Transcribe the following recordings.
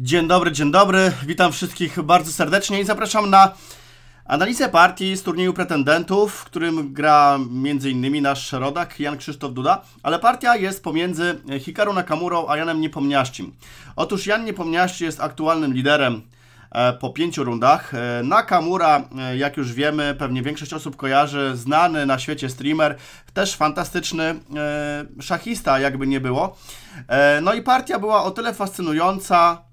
Dzień dobry, dzień dobry. Witam wszystkich bardzo serdecznie i zapraszam na analizę partii z turnieju pretendentów, w którym gra m.in. nasz rodak Jan Krzysztof Duda, ale partia jest pomiędzy Hikaru Nakamurą a Janem Niepomniaścim. Otóż Jan Niepomniaści jest aktualnym liderem e, po pięciu rundach. E, Nakamura, e, jak już wiemy, pewnie większość osób kojarzy, znany na świecie streamer, też fantastyczny szachista, jakby nie było. No i partia była o tyle fascynująca,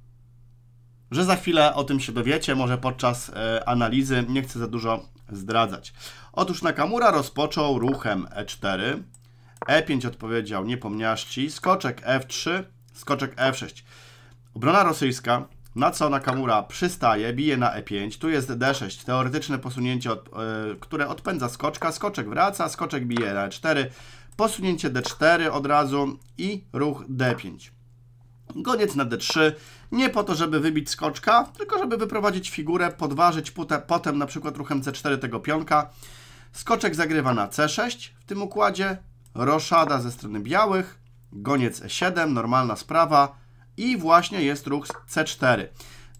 że za chwilę o tym się dowiecie, może podczas e, analizy, nie chcę za dużo zdradzać. Otóż Nakamura rozpoczął ruchem E4, E5 odpowiedział niepomniaści, skoczek F3, skoczek F6. Obrona rosyjska, na co Nakamura przystaje, bije na E5, tu jest D6, teoretyczne posunięcie, e, które odpędza skoczka, skoczek wraca, skoczek bije na E4, posunięcie D4 od razu i ruch D5. Goniec na d3, nie po to, żeby wybić skoczka, tylko żeby wyprowadzić figurę, podważyć putę, potem na przykład ruchem c4 tego pionka. Skoczek zagrywa na c6 w tym układzie, roszada ze strony białych, goniec e7, normalna sprawa i właśnie jest ruch c4.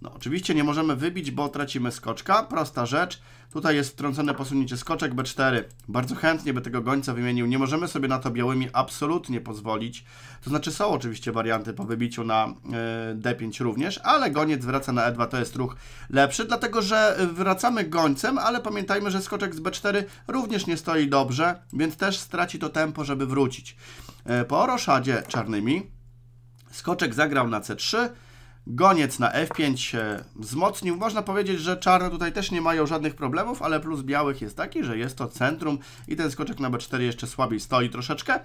No, oczywiście nie możemy wybić, bo tracimy skoczka. Prosta rzecz. Tutaj jest wtrącone posunięcie skoczek B4. Bardzo chętnie by tego gońca wymienił. Nie możemy sobie na to białymi absolutnie pozwolić. To znaczy są oczywiście warianty po wybiciu na e, D5 również, ale goniec wraca na E2. To jest ruch lepszy, dlatego że wracamy gońcem, ale pamiętajmy, że skoczek z B4 również nie stoi dobrze, więc też straci to tempo, żeby wrócić. E, po roszadzie czarnymi skoczek zagrał na C3, Goniec na F5 się wzmocnił. Można powiedzieć, że czarne tutaj też nie mają żadnych problemów, ale plus białych jest taki, że jest to centrum i ten skoczek na B4 jeszcze słabiej stoi troszeczkę.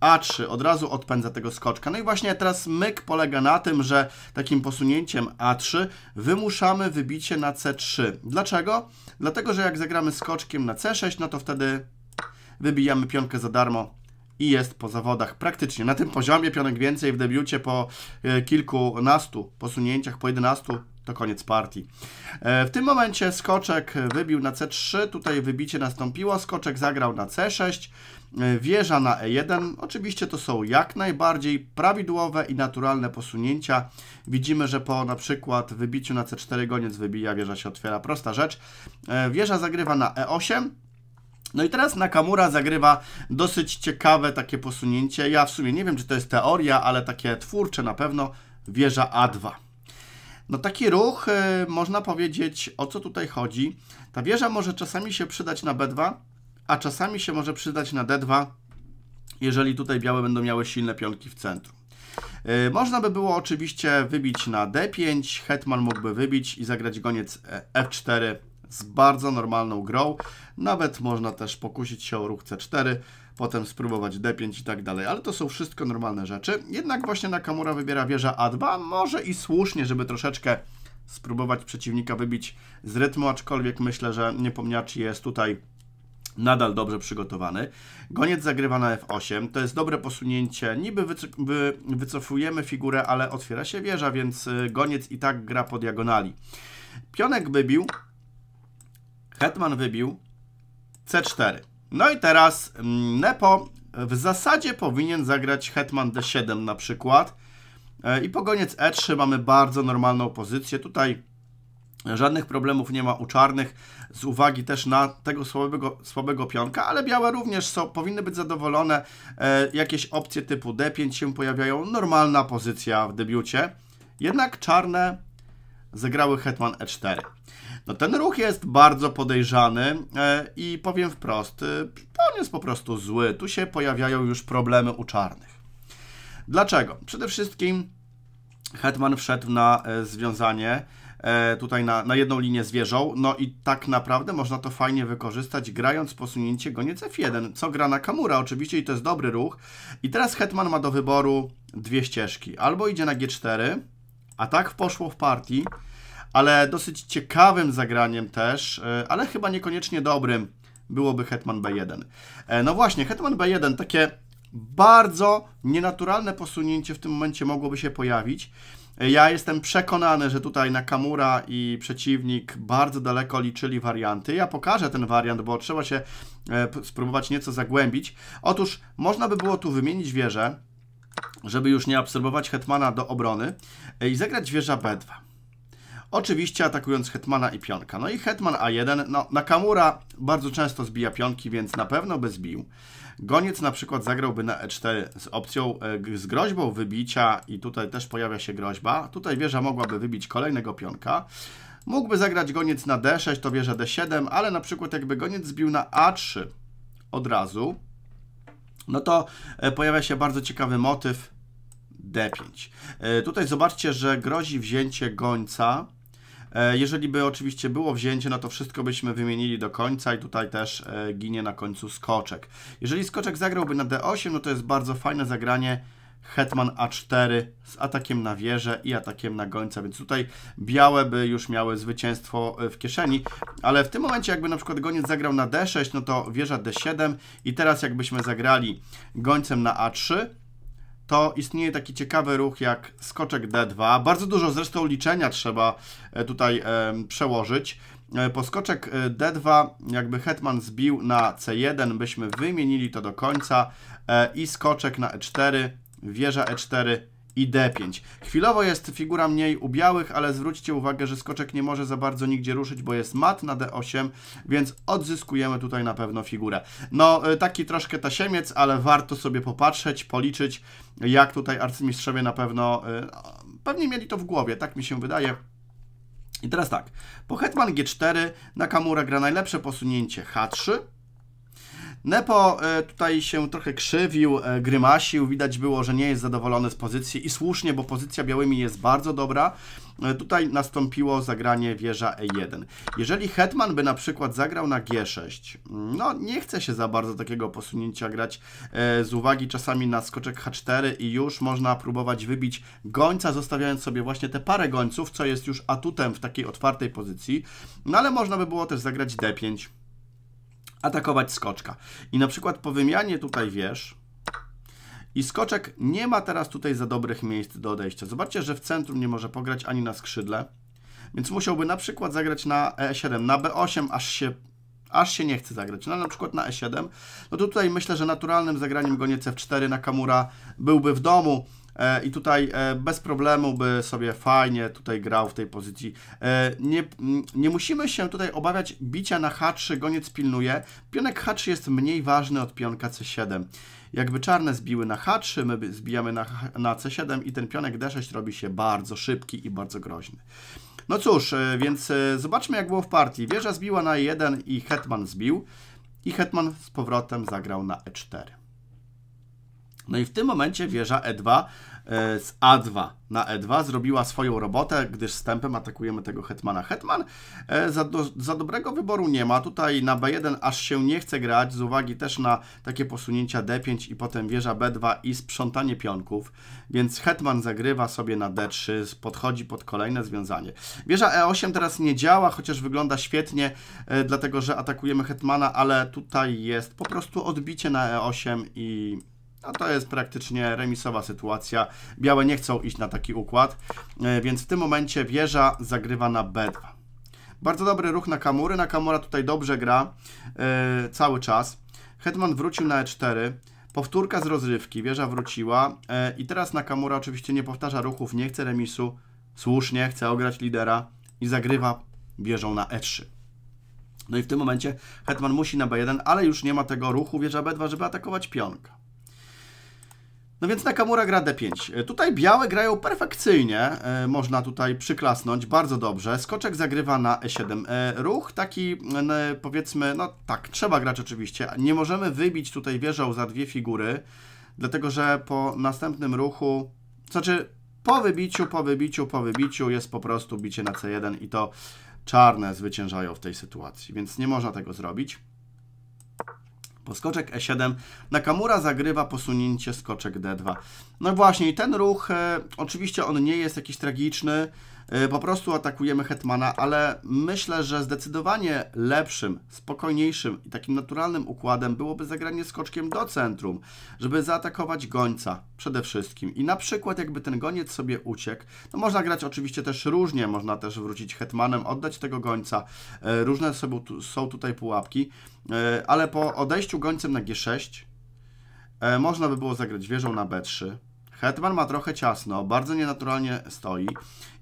A3 od razu odpędza tego skoczka. No i właśnie teraz myk polega na tym, że takim posunięciem A3 wymuszamy wybicie na C3. Dlaczego? Dlatego, że jak zagramy skoczkiem na C6, no to wtedy wybijamy pionkę za darmo i jest po zawodach praktycznie na tym poziomie. Pionek więcej w debiucie po e, kilkunastu posunięciach, po 11 to koniec partii. E, w tym momencie skoczek wybił na C3, tutaj wybicie nastąpiło, skoczek zagrał na C6, e, wieża na E1. Oczywiście to są jak najbardziej prawidłowe i naturalne posunięcia. Widzimy, że po na przykład wybiciu na C4 goniec wybija, wieża się otwiera, prosta rzecz. Wieża zagrywa na E8, no i teraz Nakamura zagrywa dosyć ciekawe takie posunięcie. Ja w sumie nie wiem, czy to jest teoria, ale takie twórcze na pewno. Wieża A2. No taki ruch, y, można powiedzieć, o co tutaj chodzi. Ta wieża może czasami się przydać na B2, a czasami się może przydać na D2, jeżeli tutaj białe będą miały silne pionki w centrum. Y, można by było oczywiście wybić na D5, hetman mógłby wybić i zagrać goniec e, F4 z bardzo normalną grą. Nawet można też pokusić się o ruch C4, potem spróbować D5 i tak dalej, ale to są wszystko normalne rzeczy. Jednak właśnie Nakamura wybiera wieża A2, może i słusznie, żeby troszeczkę spróbować przeciwnika wybić z rytmu, aczkolwiek myślę, że niepomniacz jest tutaj nadal dobrze przygotowany. Goniec zagrywa na F8, to jest dobre posunięcie, niby wycofujemy figurę, ale otwiera się wieża, więc y, goniec i tak gra po diagonali. Pionek wybił, Hetman wybił C4. No i teraz mm, Nepo w zasadzie powinien zagrać Hetman D7 na przykład. E, I po goniec E3 mamy bardzo normalną pozycję. Tutaj żadnych problemów nie ma u czarnych z uwagi też na tego słabego, słabego pionka, ale białe również są, powinny być zadowolone. E, jakieś opcje typu D5 się pojawiają. Normalna pozycja w debiucie. Jednak czarne zagrały Hetman E4. No ten ruch jest bardzo podejrzany e, i powiem wprost, on e, jest po prostu zły. Tu się pojawiają już problemy u czarnych. Dlaczego? Przede wszystkim Hetman wszedł na e, związanie tutaj na, na jedną linię z wieżą, no i tak naprawdę można to fajnie wykorzystać, grając posunięcie goniec F1, co gra na Kamura oczywiście i to jest dobry ruch. I teraz Hetman ma do wyboru dwie ścieżki. Albo idzie na G4, a tak poszło w partii, ale dosyć ciekawym zagraniem też, e, ale chyba niekoniecznie dobrym byłoby Hetman B1. E, no właśnie, Hetman B1, takie bardzo nienaturalne posunięcie w tym momencie mogłoby się pojawić. E, ja jestem przekonany, że tutaj Nakamura i przeciwnik bardzo daleko liczyli warianty. Ja pokażę ten wariant, bo trzeba się spróbować nieco zagłębić. Otóż można by było tu wymienić wieżę, żeby już nie absorbować Hetmana do obrony i zagrać wieża B2. Oczywiście atakując hetmana i pionka. No i hetman a1, no Nakamura bardzo często zbija pionki, więc na pewno by zbił. Goniec na przykład zagrałby na e4 z opcją, e, z groźbą wybicia i tutaj też pojawia się groźba. Tutaj wieża mogłaby wybić kolejnego pionka. Mógłby zagrać goniec na d6, to wieża d7, ale na przykład jakby goniec zbił na a3 od razu, no to e, pojawia się bardzo ciekawy motyw d5. E, tutaj zobaczcie, że grozi wzięcie gońca E, jeżeli by oczywiście było wzięcie, no to wszystko byśmy wymienili do końca i tutaj też e, ginie na końcu skoczek. Jeżeli skoczek zagrałby na d8, no to jest bardzo fajne zagranie hetman a4 z atakiem na wieżę i atakiem na gońca, więc tutaj białe by już miały zwycięstwo e, w kieszeni, ale w tym momencie jakby na przykład goniec zagrał na d6, no to wieża d7 i teraz jakbyśmy zagrali gońcem na a3, to istnieje taki ciekawy ruch jak skoczek D2. Bardzo dużo zresztą liczenia trzeba e, tutaj e, przełożyć. E, po skoczek D2 jakby hetman zbił na C1, byśmy wymienili to do końca i skoczek na E4, wieża E4, i D5. Chwilowo jest figura mniej u białych, ale zwróćcie uwagę, że skoczek nie może za bardzo nigdzie ruszyć, bo jest mat na D8, więc odzyskujemy tutaj na pewno figurę. No, y, taki troszkę tasiemiec, ale warto sobie popatrzeć, policzyć, jak tutaj arcymistrzowie na pewno, y, no, pewnie mieli to w głowie, tak mi się wydaje. I teraz tak, po hetman G4 Nakamura gra najlepsze posunięcie H3, Nepo e, tutaj się trochę krzywił, e, grymasił, widać było, że nie jest zadowolony z pozycji i słusznie, bo pozycja białymi jest bardzo dobra. E, tutaj nastąpiło zagranie wieża E1. Jeżeli hetman by na przykład zagrał na G6, no nie chce się za bardzo takiego posunięcia grać z uwagi czasami na skoczek H4 i już można próbować wybić gońca, zostawiając sobie właśnie te parę gońców, co jest już atutem w takiej otwartej pozycji, no ale można by było też zagrać D5 atakować skoczka. I na przykład po wymianie tutaj wiesz, i skoczek nie ma teraz tutaj za dobrych miejsc do odejścia. Zobaczcie, że w centrum nie może pograć ani na skrzydle, więc musiałby na przykład zagrać na E7, na B8, aż się, aż się nie chce zagrać. No, na przykład na E7, no to tutaj myślę, że naturalnym zagraniem goniec F4 na Kamura byłby w domu, E, i tutaj e, bez problemu by sobie fajnie tutaj grał w tej pozycji. E, nie, nie musimy się tutaj obawiać bicia na H3, goniec pilnuje. Pionek H3 jest mniej ważny od pionka C7. Jakby czarne zbiły na H3, my zbijamy na, na C7 i ten pionek D6 robi się bardzo szybki i bardzo groźny. No cóż, więc zobaczmy jak było w partii. Wieża zbiła na 1 i hetman zbił i hetman z powrotem zagrał na E4. No i w tym momencie wieża E2 e, z A2 na E2 zrobiła swoją robotę, gdyż stępem atakujemy tego hetmana. Hetman e, za, do, za dobrego wyboru nie ma. Tutaj na B1 aż się nie chce grać, z uwagi też na takie posunięcia D5 i potem wieża B2 i sprzątanie pionków, więc hetman zagrywa sobie na D3, podchodzi pod kolejne związanie. Wieża E8 teraz nie działa, chociaż wygląda świetnie, e, dlatego że atakujemy hetmana, ale tutaj jest po prostu odbicie na E8 i no to jest praktycznie remisowa sytuacja. Białe nie chcą iść na taki układ, e, więc w tym momencie wieża zagrywa na B2. Bardzo dobry ruch na Kamury. Nakamura tutaj dobrze gra yy, cały czas. Hetman wrócił na E4. Powtórka z rozrywki, wieża wróciła e, i teraz Nakamura oczywiście nie powtarza ruchów, nie chce remisu, słusznie, chce ograć lidera i zagrywa wieżą na E3. No i w tym momencie Hetman musi na B1, ale już nie ma tego ruchu wieża B2, żeby atakować pionka. No więc Nakamura gra D5. E, tutaj białe grają perfekcyjnie, e, można tutaj przyklasnąć bardzo dobrze. Skoczek zagrywa na E7. E, ruch taki powiedzmy, no tak, trzeba grać oczywiście. Nie możemy wybić tutaj wieżą za dwie figury, dlatego że po następnym ruchu, znaczy po wybiciu, po wybiciu, po wybiciu jest po prostu bicie na C1 i to czarne zwyciężają w tej sytuacji, więc nie można tego zrobić. Skoczek E7, Nakamura zagrywa posunięcie skoczek D2. No właśnie, i ten ruch, e, oczywiście on nie jest jakiś tragiczny, Y, po prostu atakujemy Hetmana, ale myślę, że zdecydowanie lepszym, spokojniejszym i takim naturalnym układem byłoby zagranie skoczkiem do centrum, żeby zaatakować gońca przede wszystkim. I na przykład jakby ten goniec sobie uciekł, no można grać oczywiście też różnie, można też wrócić Hetmanem, oddać tego gońca. Y, różne są tutaj pułapki, y, ale po odejściu gońcem na G6 można by było zagrać wieżą na B3, Hetman ma trochę ciasno, bardzo nienaturalnie stoi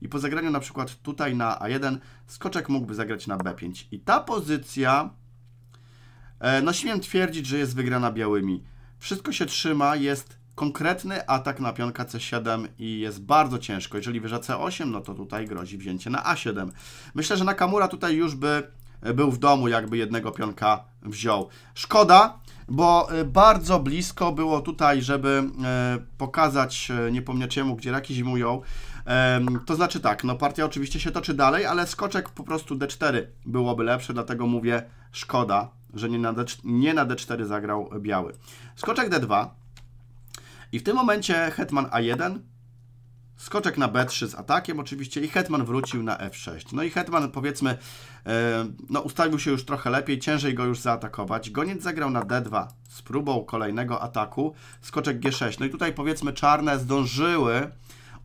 i po zagraniu na przykład tutaj na A1 skoczek mógłby zagrać na B5. I ta pozycja, e, no śmiem twierdzić, że jest wygrana białymi. Wszystko się trzyma, jest konkretny atak na pionka C7 i jest bardzo ciężko. Jeżeli wyża C8, no to tutaj grozi wzięcie na A7. Myślę, że Nakamura tutaj już by e, był w domu, jakby jednego pionka wziął. Szkoda, bo y, bardzo blisko było tutaj, żeby y, pokazać y, niepomniaczemu, gdzie raki zimują. To znaczy tak, no partia oczywiście się toczy dalej, ale skoczek po prostu D4 byłoby lepsze, dlatego mówię szkoda, że nie na, D4, nie na D4 zagrał biały. Skoczek D2 i w tym momencie hetman A1 Skoczek na B3 z atakiem oczywiście i hetman wrócił na F6. No i hetman powiedzmy, e, no ustawił się już trochę lepiej, ciężej go już zaatakować. Goniec zagrał na D2 z próbą kolejnego ataku, skoczek G6. No i tutaj powiedzmy czarne zdążyły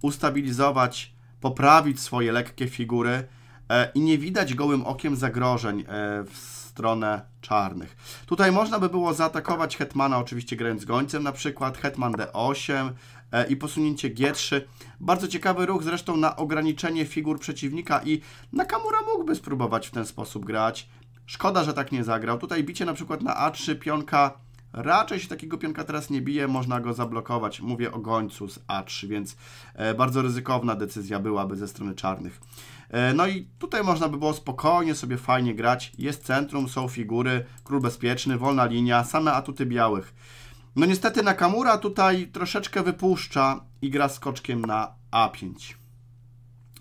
ustabilizować, poprawić swoje lekkie figury, E, i nie widać gołym okiem zagrożeń e, w stronę czarnych. Tutaj można by było zaatakować Hetmana oczywiście grając gońcem na przykład, Hetman D8 e, i posunięcie G3. Bardzo ciekawy ruch zresztą na ograniczenie figur przeciwnika i Nakamura mógłby spróbować w ten sposób grać. Szkoda, że tak nie zagrał. Tutaj bicie na przykład na A3, pionka Raczej się takiego pionka teraz nie bije, można go zablokować. Mówię o gońcu z A3, więc e, bardzo ryzykowna decyzja byłaby ze strony czarnych. E, no i tutaj można by było spokojnie sobie fajnie grać. Jest centrum, są figury, król bezpieczny, wolna linia, same atuty białych. No niestety Nakamura tutaj troszeczkę wypuszcza i gra skoczkiem na A5,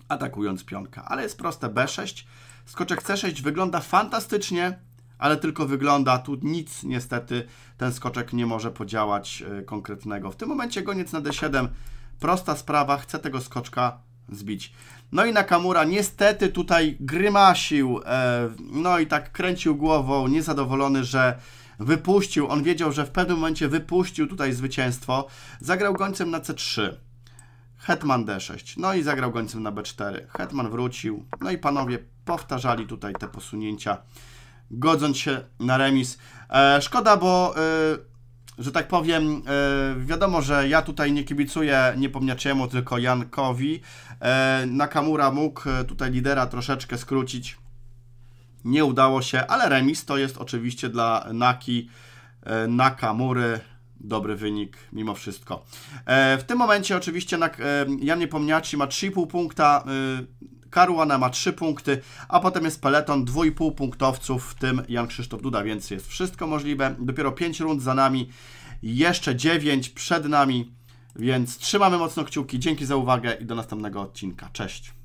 atakując pionka. Ale jest proste B6. Skoczek C6 wygląda fantastycznie, ale tylko wygląda. Tu nic niestety ten skoczek nie może podziałać e, konkretnego. W tym momencie goniec na D7. Prosta sprawa, chce tego skoczka zbić. No i Nakamura niestety tutaj grymasił, e, no i tak kręcił głową, niezadowolony, że wypuścił. On wiedział, że w pewnym momencie wypuścił tutaj zwycięstwo. Zagrał gońcem na C3. Hetman D6. No i zagrał gońcem na B4. Hetman wrócił. No i panowie powtarzali tutaj te posunięcia godząc się na remis. E, szkoda, bo e, że tak powiem, e, wiadomo, że ja tutaj nie kibicuję niepomniaczemu, tylko Jankowi. Nakamura mógł tutaj lidera troszeczkę skrócić. Nie udało się, ale remis to jest oczywiście dla Naki, Nakamury dobry wynik mimo wszystko. w tym momencie oczywiście Jan Niepomniaci ma 3,5 punkta, Caruana ma 3 punkty, a potem jest peleton 2,5 punktowców, w tym Jan Krzysztof Duda, więc jest wszystko możliwe. Dopiero 5 rund za nami, jeszcze 9 przed nami, więc trzymamy mocno kciuki. Dzięki za uwagę i do następnego odcinka. Cześć!